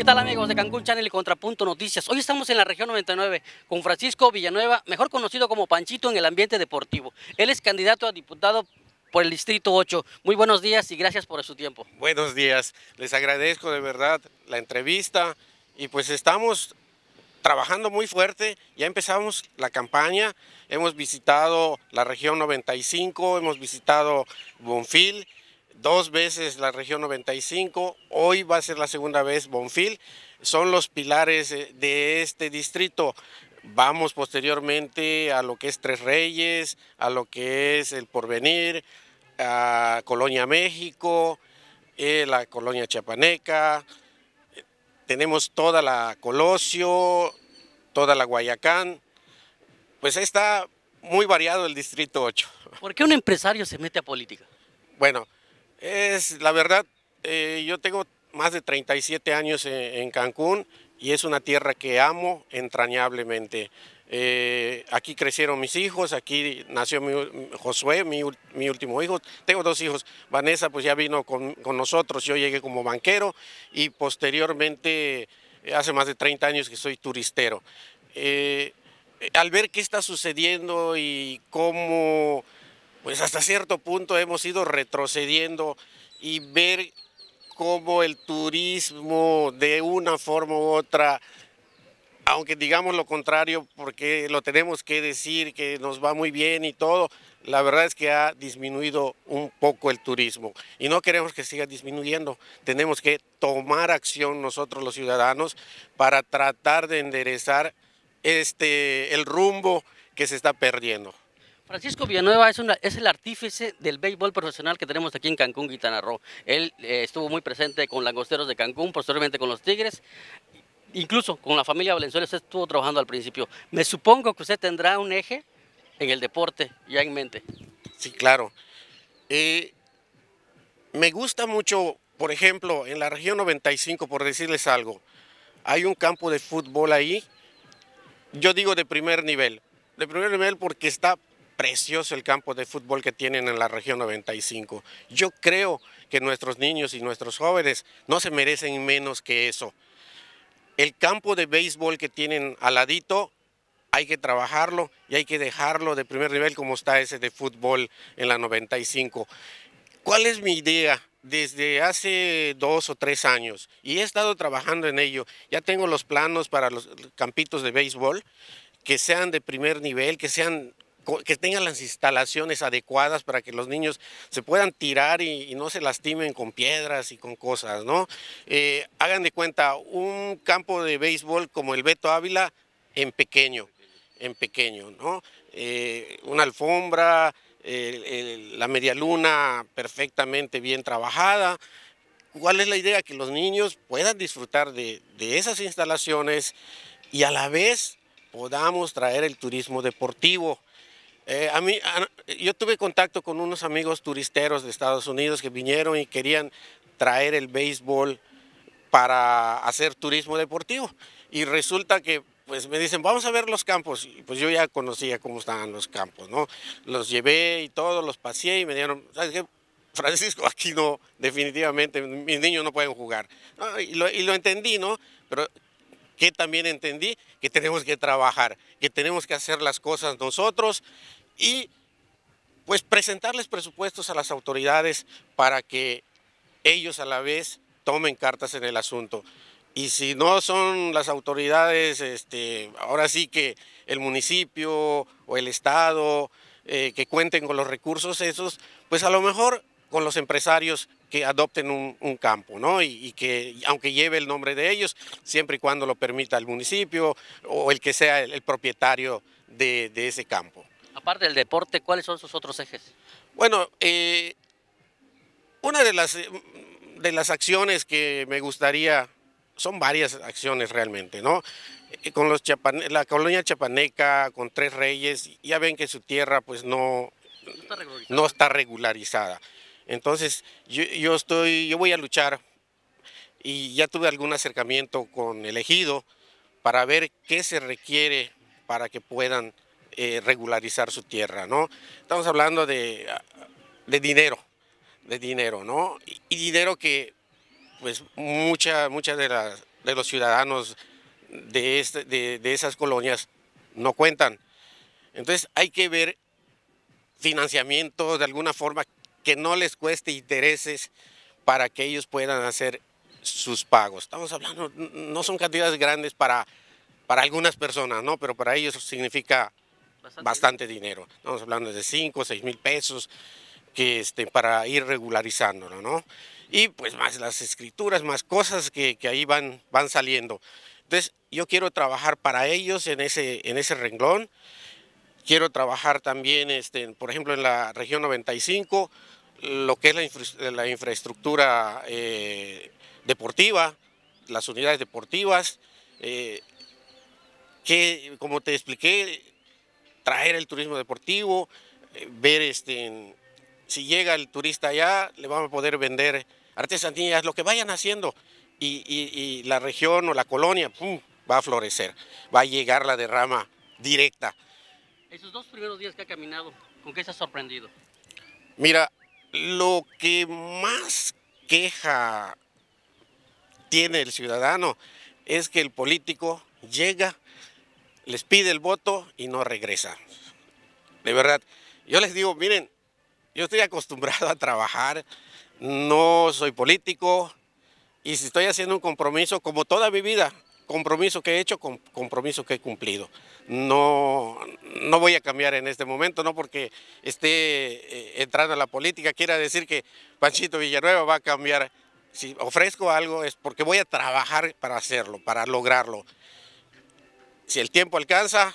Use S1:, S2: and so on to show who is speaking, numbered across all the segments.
S1: ¿Qué tal amigos de Cancún Channel y Contrapunto Noticias? Hoy estamos en la región 99 con Francisco Villanueva, mejor conocido como Panchito en el ambiente deportivo. Él es candidato a diputado por el Distrito 8. Muy buenos días y gracias por su tiempo.
S2: Buenos días, les agradezco de verdad la entrevista y pues estamos trabajando muy fuerte, ya empezamos la campaña, hemos visitado la región 95, hemos visitado Bonfil dos veces la región 95, hoy va a ser la segunda vez Bonfil, son los pilares eh, de este distrito. Vamos posteriormente a lo que es Tres Reyes, a lo que es El Porvenir, a Colonia México, eh, la Colonia Chapaneca, tenemos toda la Colosio, toda la Guayacán, pues está muy variado el Distrito 8.
S1: ¿Por qué un empresario se mete a política?
S2: Bueno, es la verdad, eh, yo tengo más de 37 años en, Cancún y es una tierra que amo entrañablemente. Eh, aquí crecieron mis hijos, aquí nació mi, Josué, mi, mi, último hijo. Tengo dos hijos. Vanessa pues ya vino con, nosotros, yo llegué como banquero y posteriormente eh, hace más de 30 años que soy turistero. al ver qué está sucediendo y cómo pues hasta cierto punto hemos ido retrocediendo y ver cómo el turismo de una forma u otra, aunque digamos lo contrario, porque lo tenemos que decir, que nos va muy bien y todo, la verdad es que ha disminuido un poco el turismo y no queremos que siga disminuyendo. Tenemos que tomar acción nosotros los ciudadanos para tratar de enderezar este, el rumbo que se está perdiendo.
S1: Francisco Villanueva es, el artífice del béisbol profesional que tenemos aquí en Cancún, Quintana Roo. Él eh, estuvo muy presente con Langosteros de Cancún, posteriormente con los Tigres, incluso con la familia Valenzuela usted estuvo trabajando al principio. Me supongo que usted tendrá un eje en el deporte ya en mente. Sí, claro. Eh,
S2: me gusta mucho, por ejemplo, en la región 95, por decirles algo, hay un campo de fútbol ahí, yo digo de primer nivel, de primer nivel porque está precioso el campo de fútbol que tienen en la región 95. Yo creo que nuestros niños y nuestros jóvenes no se merecen menos que eso. El campo de béisbol que tienen aladito ladito hay que trabajarlo y hay que dejarlo de primer nivel como está ese de fútbol en la 95. ¿Cuál es mi idea? Desde hace dos o tres años y he estado trabajando en ello. Ya tengo los planos para los campitos de béisbol que sean de primer nivel, que sean que tengan las instalaciones adecuadas para que los niños se puedan tirar y, no se lastimen con piedras y con cosas, ¿no? Eh, hagan de cuenta, un campo de béisbol como el Beto Ávila en pequeño, en pequeño, ¿no? Eh, una alfombra, la medialuna perfectamente bien trabajada. ¿Cuál es la idea? Que los niños puedan disfrutar de, de esas instalaciones y a la vez podamos traer el turismo deportivo. Eh, a mí, yo tuve contacto con unos amigos turisteros de Estados Unidos que vinieron y querían traer el béisbol para hacer turismo deportivo. Y resulta que pues me dicen, vamos a ver los campos. Y pues yo ya conocía cómo estaban los campos, ¿no? Los llevé y todo, los paseé y me dijeron, ¿sabes Francisco, aquí no, definitivamente, mis niños no pueden jugar. Y, lo, y lo entendí, ¿no? Pero que también entendí que tenemos que trabajar, que tenemos que hacer las cosas nosotros y pues presentarles presupuestos a las autoridades para que ellos a la vez tomen cartas en el asunto. Y si no son las autoridades, este, ahora sí que el municipio o el Estado eh, que cuenten con los recursos esos, pues a lo mejor con los empresarios que adopten un, campo, ¿no? Y, que, aunque lleve el nombre de ellos, siempre y cuando lo permita el municipio o el que sea el, propietario de ese campo.
S1: Aparte del deporte, ¿cuáles son sus otros ejes?
S2: Bueno, eh, una de las, eh, de las acciones que me gustaría, son varias acciones realmente, ¿no? Eh, con los la colonia chapaneca, con Tres Reyes, ya ven que su tierra pues no, está regularizada. Entonces, yo, estoy, yo voy a luchar y ya tuve algún acercamiento con el ejido para ver qué se requiere para que puedan eh, regularizar su tierra, ¿no? Estamos hablando ah, de, dinero, de dinero, ¿no? Y, dinero que, pues, muchas muchas de, las, de los ciudadanos de, este, de, esas colonias no cuentan. Entonces hay que ver financiamiento de alguna forma que no les cueste intereses para que ellos puedan hacer sus pagos. Estamos hablando, no son cantidades grandes para, para algunas personas, ¿no? Pero para ellos significa bastante, dinero. Estamos hablando de 5, 6 mil pesos que este, para ir regularizándolo, ¿no? Y pues más las escrituras, más cosas que, que ahí van, van saliendo. Entonces, yo quiero trabajar para ellos en ese, en ese renglón. Quiero trabajar también, este, por ejemplo, en la región 95, lo que es la, infraestructura eh, deportiva, las unidades deportivas, eh, que como te expliqué, traer el turismo deportivo, eh, ver este, si llega el turista allá, le vamos a poder vender artesanías, lo que vayan haciendo, y, la región o la colonia va a florecer, va a llegar la derrama directa.
S1: Esos dos primeros días que ha caminado, ¿con qué se ha sorprendido?
S2: Mira, lo que más queja tiene el ciudadano es que el político llega les pide el voto y no regresa. De verdad, yo les digo, miren, yo estoy acostumbrado a trabajar, no soy político y si estoy haciendo un compromiso, como toda mi vida, compromiso que he hecho, compromiso que he cumplido. No, no voy a cambiar en este momento, no porque esté eh, entrando a la política, quiera decir que Panchito Villanueva va a cambiar. Si ofrezco algo es porque voy a trabajar para hacerlo, para lograrlo. Si el tiempo alcanza,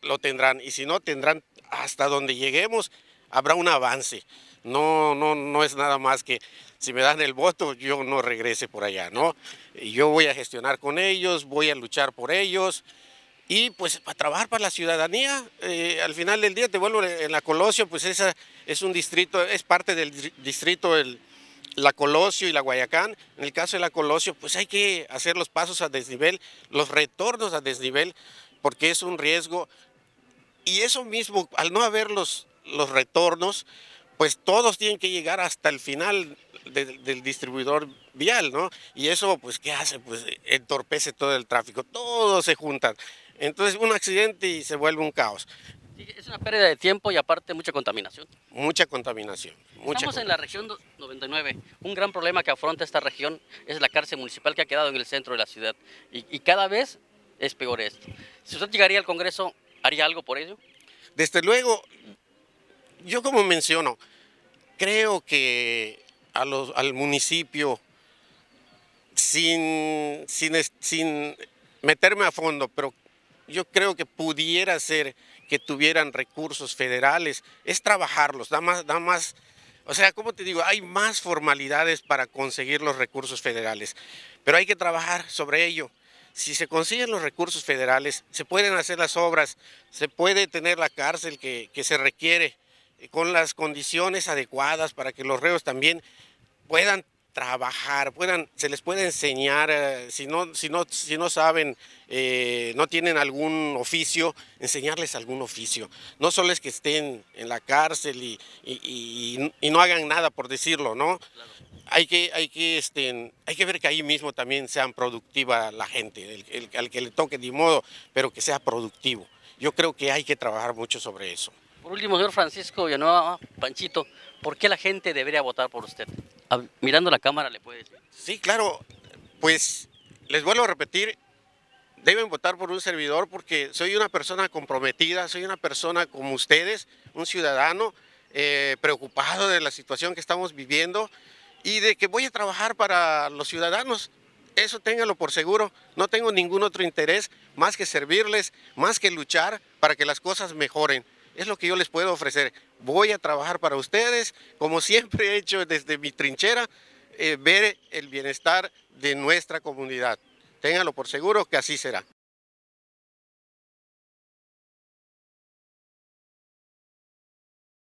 S2: lo tendrán. Y si no, tendrán hasta donde lleguemos, habrá un avance. No, no, no es nada más que si me dan el voto, yo no regrese por allá, ¿no? Yo voy a gestionar con ellos, voy a luchar por ellos y pues para trabajar para la ciudadanía. Eh, al final del día te vuelvo en la Colosio, pues esa es un distrito, es parte del distrito el, la Colosio y la Guayacán. En el caso de la Colosio, pues hay que hacer los pasos a desnivel, los retornos a desnivel, porque es un riesgo. Y eso mismo, al no haber los, retornos, pues todos tienen que llegar hasta el final del distribuidor vial, ¿no? Y eso, pues, ¿qué hace? Pues entorpece todo el tráfico, todos se juntan. Entonces, un accidente y se vuelve un caos.
S1: Es una pérdida de tiempo y aparte mucha contaminación. Mucha contaminación. Estamos en la región 99. Un gran problema que afronta esta región es la cárcel municipal que ha quedado en el centro de la ciudad. Y, cada vez es peor esto. Si usted llegaría al Congreso, ¿haría algo por ello?
S2: Desde luego, yo como menciono, creo que a los, al municipio, sin, sin, sin meterme a fondo, pero yo creo que pudiera ser que tuvieran recursos federales, es trabajarlos, da más, da más, o sea, como te digo, hay más formalidades para conseguir los recursos federales, pero hay que trabajar sobre ello. Si se consiguen los recursos federales, se pueden hacer las obras, se puede tener la cárcel que, que se requiere, eh, con las condiciones adecuadas para que los reos también puedan trabajar, se les puede enseñar, eh, si, no, si, no, si no saben, eh, no tienen algún oficio, enseñarles algún oficio. No solo es que estén en la cárcel y, no hagan nada, por decirlo, ¿no? Hay que, hay, que, este, hay que ver que ahí mismo también sean productiva la gente, al que le toque de modo, pero que sea productivo. Yo creo que hay que trabajar mucho sobre eso.
S1: Por último, señor Francisco Villanueva Panchito, ¿por qué la gente debería votar por usted? mirando la cámara le puede decir. Sí, claro. Pues les vuelvo a
S2: repetir, deben votar por un servidor porque soy una persona comprometida, soy una persona como ustedes, un ciudadano eh, preocupado de la situación que estamos viviendo y de que voy a trabajar para los ciudadanos. Eso ténganlo por seguro, no tengo ningún otro interés más que servirles, más que luchar para que las cosas mejoren es lo que yo les puedo ofrecer. Voy a trabajar para ustedes, como siempre he hecho desde mi trinchera, eh, ver el bienestar de nuestra comunidad. Ténganlo
S1: por seguro que así será.